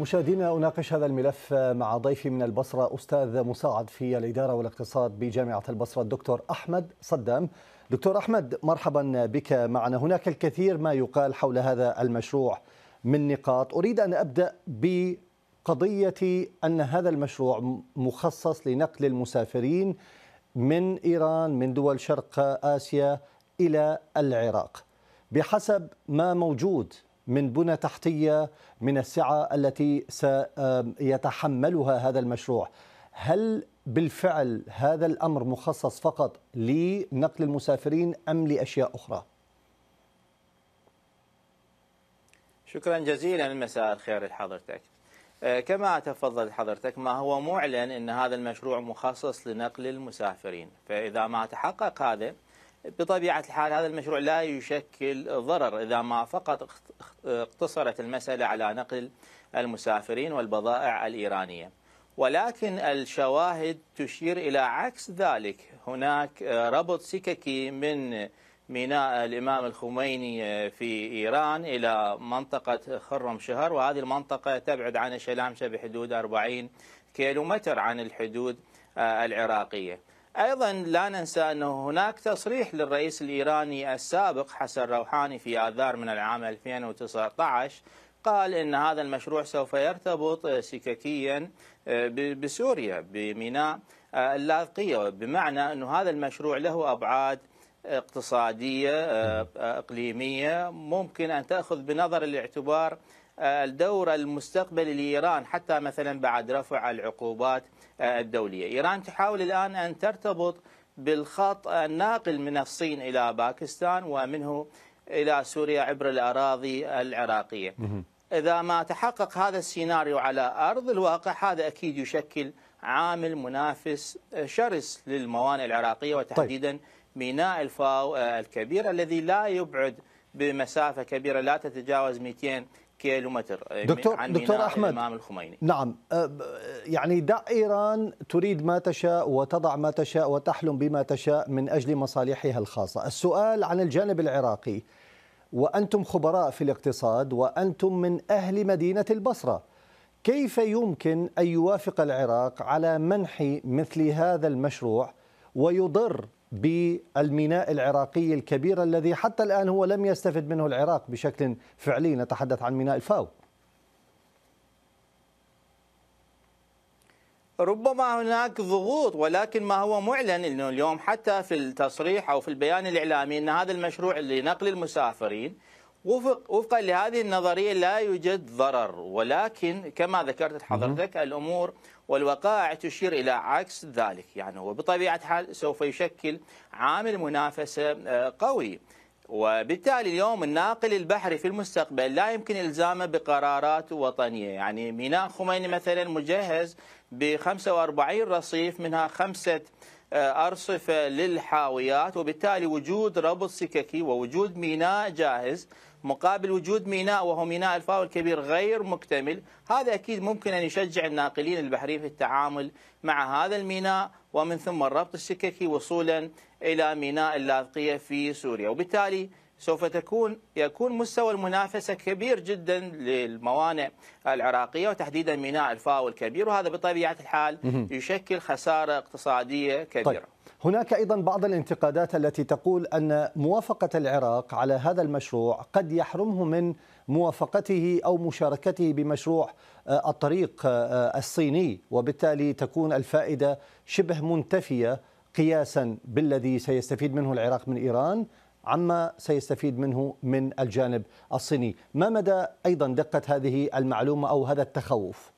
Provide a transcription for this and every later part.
مشاهدينا أناقش هذا الملف مع ضيفي من البصرة أستاذ مساعد في الإدارة والاقتصاد بجامعة البصرة الدكتور أحمد صدام دكتور أحمد مرحبا بك معنا هناك الكثير ما يقال حول هذا المشروع من نقاط أريد أن أبدأ بقضية أن هذا المشروع مخصص لنقل المسافرين من إيران من دول شرق آسيا إلى العراق بحسب ما موجود من بنى تحتية من السعة التي سيتحملها هذا المشروع هل بالفعل هذا الأمر مخصص فقط لنقل المسافرين أم لأشياء أخرى؟ شكرا جزيلا مساء الخير لحضرتك آه، كما تفضل حضرتك ما هو معلن أن هذا المشروع مخصص لنقل المسافرين فإذا ما تحقق هذا بطبيعة الحال هذا المشروع لا يشكل ضرر إذا ما فقط اقتصرت المسألة على نقل المسافرين والبضائع الإيرانية ولكن الشواهد تشير إلى عكس ذلك هناك ربط سككي من ميناء الإمام الخميني في إيران إلى منطقة خرم شهر وهذه المنطقة تبعد عن شلامشة بحدود 40 كيلومتر عن الحدود العراقية أيضا لا ننسى أنه هناك تصريح للرئيس الإيراني السابق حسن روحاني في آذار من العام 2019 قال ان هذا المشروع سوف يرتبط سككيا آه، بسوريا بميناء آه، اللاذقيه بمعنى انه هذا المشروع له ابعاد آه، اقتصاديه اقليميه ممكن ان تاخذ بنظر الاعتبار آه، الدور المستقبلي لإيران حتى مثلا بعد رفع العقوبات آه، الدولية إيران تحاول الآن أن ترتبط بالخط الناقل من الصين إلى باكستان ومنه إلى سوريا عبر الأراضي العراقية إذا ما تحقق هذا السيناريو على أرض الواقع هذا أكيد يشكل عامل منافس آه، شرس للموانئ العراقية طيب. وتحديدا ميناء الفاو الكبير الذي لا يبعد بمسافة كبيرة لا تتجاوز 200 كيلومتر آه، دكتور عن دكتور احمد الامام الخميني نعم آه، يعني دع ايران تريد ما تشاء وتضع ما تشاء وتحلم بما تشاء من اجل مصالحها الخاصه، السؤال عن الجانب العراقي وانتم خبراء في الاقتصاد وانتم من اهل مدينه البصره. كيف يمكن ان يوافق العراق على منح مثل هذا المشروع ويضر بالميناء العراقي الكبير الذي حتى الآن هو لم يستفد منه العراق بشكل فعلي نتحدث عن ميناء الفاو ربما هناك ضغوط ولكن ما هو معلن انه اليوم حتى في التصريح او في البيان الاعلامي ان هذا المشروع لنقل المسافرين وفق وفقا لهذه النظريه لا يوجد ضرر ولكن كما ذكرت حضرتك الامور والوقائع تشير الى عكس ذلك يعني هو بطبيعه الحال سوف يشكل عامل منافسه آه، قوي وبالتالي اليوم الناقل البحري في المستقبل لا يمكن الزامه بقرارات وطنيه يعني ميناء خميني مثلا مجهز ب 45 رصيف منها خمسه آه، أرصفة للحاويات وبالتالي وجود ربط سككي ووجود ميناء جاهز مقابل وجود ميناء وهو ميناء الفاو الكبير غير مكتمل هذا أكيد ممكن أن يشجع الناقلين البحريين في التعامل مع هذا الميناء ومن ثم الربط السككي وصولا إلى ميناء اللاذقية في سوريا وبالتالي سوف تكون يكون مستوى المنافسة كبير جدا للموانئ العراقية وتحديدا ميناء الفاو الكبير وهذا بطبيعة الحال يشكل خسارة اقتصادية كبيرة طيب. هناك أيضا بعض الانتقادات التي تقول أن موافقة العراق على هذا المشروع قد يحرمه من موافقته أو مشاركته بمشروع آه، الطريق آه، الصيني وبالتالي تكون الفائدة شبه منتفية قياسا بالذي سيستفيد منه العراق من إيران عما سيستفيد منه من الجانب الصيني ما مدى أيضا دقة هذه المعلومة أو هذا التخوف؟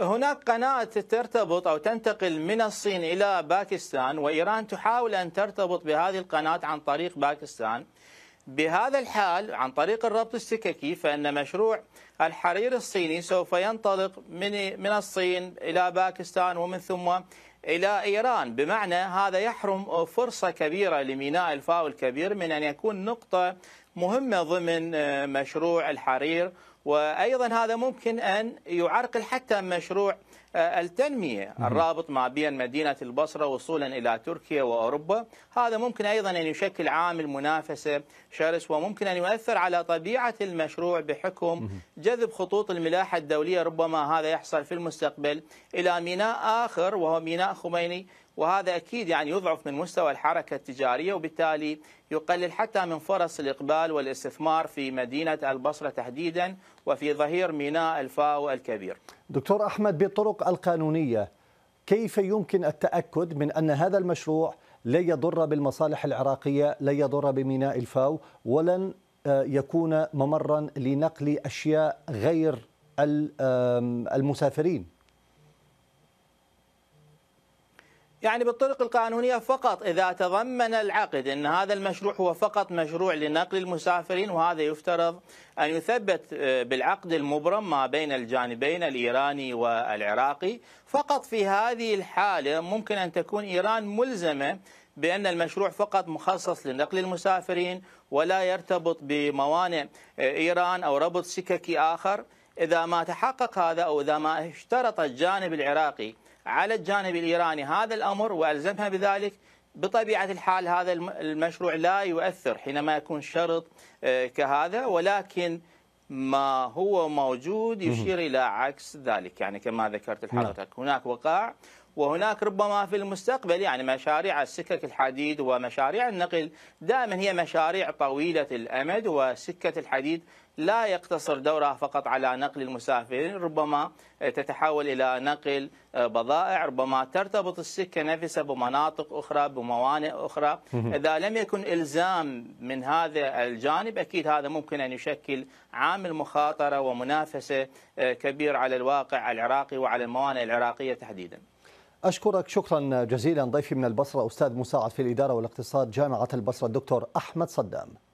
هناك قناة ترتبط أو تنتقل من الصين إلى باكستان وإيران تحاول أن ترتبط بهذه القناة عن طريق باكستان بهذا الحال عن طريق الربط السككي فان مشروع الحرير الصيني سوف ينطلق من من الصين الى باكستان ومن ثم الى ايران بمعنى هذا يحرم فرصه كبيره لميناء الفاو الكبير من ان يكون نقطه مهمه ضمن آه، مشروع الحرير وايضا هذا ممكن ان يعرقل حتى مشروع آه، التنميه الرابط ما بين مدينه البصره وصولا الى تركيا واوروبا، هذا ممكن ايضا ان يشكل عامل منافسه شرس وممكن ان يؤثر على طبيعه المشروع بحكم جذب خطوط الملاحه الدوليه ربما هذا يحصل في المستقبل الى ميناء اخر وهو ميناء خميني وهذا أكيد يعني يضعف من مستوى الحركة التجارية وبالتالي يقلل حتى من فرص الإقبال والاستثمار في مدينة البصرة تحديدا وفي ظهير ميناء الفاو الكبير دكتور أحمد بالطرق القانونية كيف يمكن التأكد من أن هذا المشروع لا يضر بالمصالح العراقية لا يضر بميناء الفاو ولن آه، يكون ممرا لنقل أشياء غير المسافرين يعني بالطرق القانونية فقط إذا تضمن العقد أن هذا المشروع هو فقط مشروع لنقل المسافرين وهذا يفترض أن يثبت آه، بالعقد المبرم ما بين الجانبين الإيراني والعراقي فقط في هذه الحالة ممكن أن تكون إيران ملزمة بأن المشروع فقط مخصص لنقل المسافرين ولا يرتبط بموانئ آه، إيران أو ربط سككي آخر إذا ما تحقق هذا أو إذا ما اشترط الجانب العراقي على الجانب الإيراني هذا الأمر وألزمها بذلك بطبيعة الحال هذا المشروع لا يؤثر حينما يكون شرط آه، كهذا ولكن ما هو موجود يشير إلى عكس ذلك يعني كما ذكرت لحضرتك نعم. هناك وقاع وهناك ربما في المستقبل يعني مشاريع السكك الحديد ومشاريع النقل دائما هي مشاريع طويلة الأمد وسكة الحديد لا يقتصر دورها فقط على نقل المسافرين ربما تتحول إلى نقل آه، بضائع ربما ترتبط السكة نفسها بمناطق أخرى بموانئ أخرى إذا لم يكن إلزام من هذا الجانب أكيد هذا ممكن أن يشكل عامل مخاطرة ومنافسة آه، كبير على الواقع العراقي وعلى الموانئ العراقية تحديداً أشكرك شكرا جزيلا ضيفي من البصرة أستاذ مساعد في الإدارة والاقتصاد جامعة البصرة الدكتور أحمد صدام